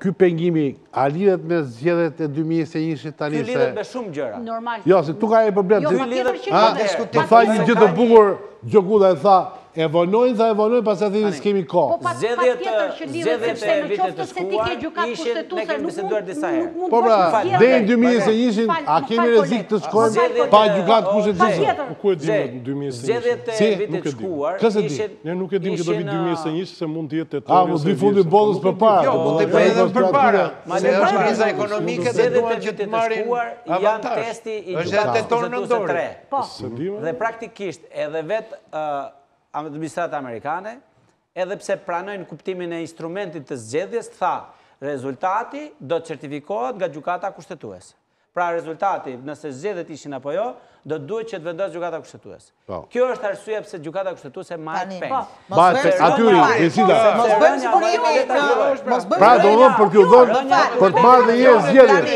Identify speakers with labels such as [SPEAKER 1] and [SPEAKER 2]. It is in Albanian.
[SPEAKER 1] ky pengimi a lidhet me zgjedhjet e 2021 tani se ky lidhet me
[SPEAKER 2] shumë gjëra. Normal. Jo, se tu ka një problem. Jo, ma tjetër që ka. të thaj një gjë të
[SPEAKER 1] bukur, Gjoguda e tha, E dhe po eh, e pas e të s'kemi ko. Po pas e të tjetër që lidhë e sepse në qoftë të se ti ke
[SPEAKER 2] gjukat kushtetuse nuk mund po të shkjetër. Po pra, dhe i 2021 a kemi rezik të shkjetër pa gjukat kushtetuse. Zedhjet e vitet në këtë këtë këtë këtë këtë këtë këtë Ne nuk e dim që do vitë 2021 eh,
[SPEAKER 1] se mund të jetë po të tërë A, mu dhe fundi bodhës për para Jo, mund të për edhe për para Se dhe kriza ekonomike dhe duan që të marim avantash Dhe
[SPEAKER 2] praktikisht edhe administratë amerikane, edhe pse pranojnë kuptimin e instrumentit të zgjedhjes, të tha, rezultati do të certifikohet nga gjukata kushtetuese. Pra rezultati, nëse zgjedhjet ishin apo jo, do të duhet që të vendosë gjukata kushtetuese. Kjo është arsye pse gjukata kushtetuese marrë pengë. Ba, atyri, e si Pra do dhëmë për kjo dhëmë për të marrë dhe je zgjedhjet.